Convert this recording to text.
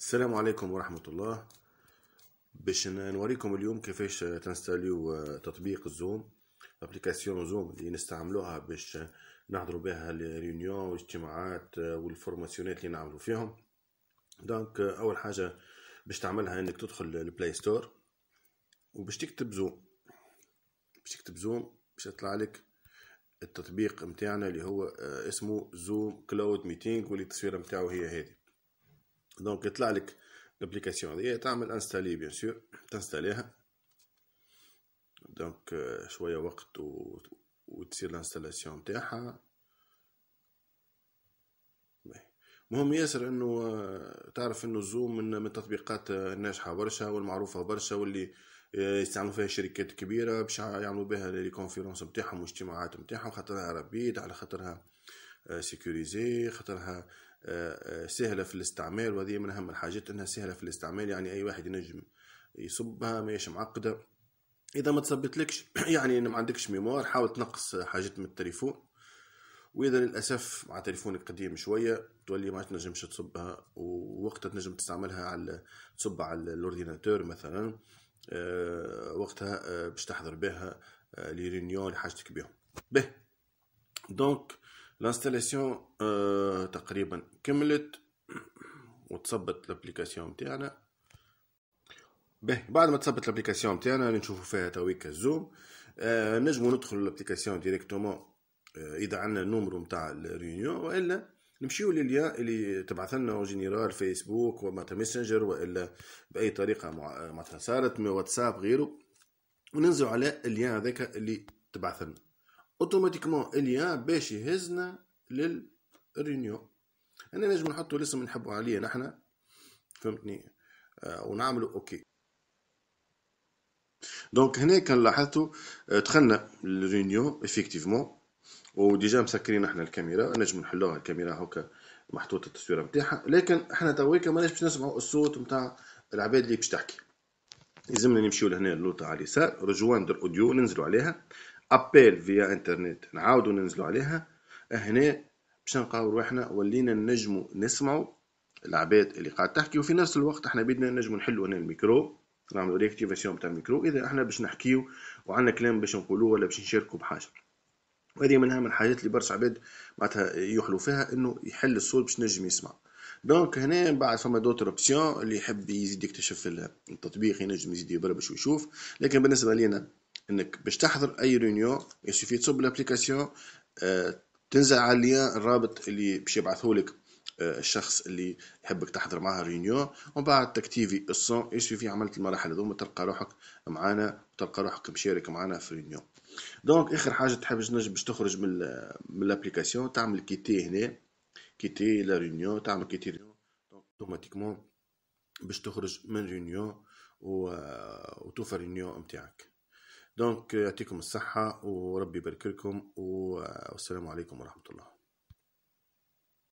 السلام عليكم ورحمة الله باش نوريكم اليوم كيفاش تنستاليو آه، تطبيق الزوم ابليكاسيون زوم اللي نستعملوها باش نحضروا بها الريونيون والاجتماعات آه، والفورماسيونات اللي نعملوا فيهم دونك آه، اول حاجة باش تعملها انك تدخل البلاي ستور وباش تكتب زوم باش تكتب زوم باش يطلع لك التطبيق متاعنا اللي هو اسمه زوم كلاود ميتينغ واللي التصويره متاعو هي هذه دونك يطلع لك الابليكاسيون هذه تعمل انستالي بيان سور تنستاليها دونك euh، شويه وقت و... وتصير الانستالاسيون نتاعها مهم ياسر انه آه، تعرف انه زوم من التطبيقات آه، الناجحه برشا والمعروفه برشا واللي آه، يستعملوا فيها شركات كبيره باش يعملوا بها لي كونفرنس نتاعهم واجتماعات نتاعهم خاطرها ربيت على خاطرها سيكوريزي خاطرها آه، آه، سهله في الاستعمال وهذه من اهم الحاجات انها سهله في الاستعمال يعني اي واحد ينجم يصبها ماهيش معقده اذا ما تثبتلكش يعني ما عندكش ميموار حاول تنقص حاجات من التليفون واذا للاسف مع تليفونك قديم شويه تولي ما تنجمش تصبها ووقتها تنجم تستعملها على تصب على الاورديناتور مثلا آه، وقتها باش تحضر بها لرينيون حاجتك بهم به دونك الانستالاسيون آه euh, تقريبا كملت وتثبت الابليكاسيون نتاعنا به بعد ما تثبت الابليكاسيون نتاعنا اللي نشوفوا فيها تويك الزوم آه نجمو ندخل الابليكاسيون ديريكتومون آه اذا عندنا النومرو نتاع الريونيون والا نمشيو لليا اللي تبعث لنا اون جينيرال فيسبوك وما ميسنجر والا باي طريقه معناتها صارت من واتساب غيره وننزلوا على الليان هذاك اللي تبعث لنا اوتوماتيكمون اليان باش يهزنا للرينيو انا نجم نحطو الاسم نحبو عليه نحنا فهمتني آه، ونعملو اوكي دونك هنا كان لاحظتو آه، دخلنا للرينيو افيكتيفمون وديجا مسكرين احنا الكاميرا نجم نحلوها الكاميرا هكا محطوطه التصويره نتاعها لكن احنا تويكا ماناش باش نسمعوا الصوت نتاع العباد اللي باش تحكي لازمنا نمشيو لهنا اللوطه على اليسار رجواندر اوديو ننزلوا عليها ابيل فيا انترنت نعاودوا ننزلوا عليها هنا باش نلقاو روحنا ولينا نجمو نسمعوا العباد اللي قاعد تحكي وفي نفس الوقت احنا بدنا نجمو نحلوا هنا الميكرو نعملوا ريكتيفاسيون تاع الميكرو اذا احنا باش نحكيو وعندنا كلام باش نقولوه ولا باش نشاركوا بحاجه وهذه من اهم الحاجات اللي برشا عباد معناتها يحلوا فيها انه يحل الصوت باش نجم يسمع دونك هنا بعد فما دوتر اوبسيون اللي يحب يزيد يكتشف التطبيق ينجم يزيد يبربش ويشوف لكن بالنسبه لينا انك باش تحضر اي رينيو يسوفي تصب الابليكاسيون تنزل على اللين الرابط اللي باش يبعثهولك آه، الشخص اللي يحبك تحضر معاه رينيو ومن بعد تكتيفي الصون يسوفي عملت المراحل هذوما تلقى روحك معانا وتلقى روحك مشارك معانا في رينيو دونك اخر حاجه تحب باش تخرج من من الابليكاسيون تعمل كيتي هنا كيتي لا رينيو تعمل كيتي دونك اوتوماتيكمون باش تخرج من و... آه، وتوفى ريونيون نتاعك دونك يعطيكم الصحة وربي يبارك لكم والسلام عليكم ورحمة الله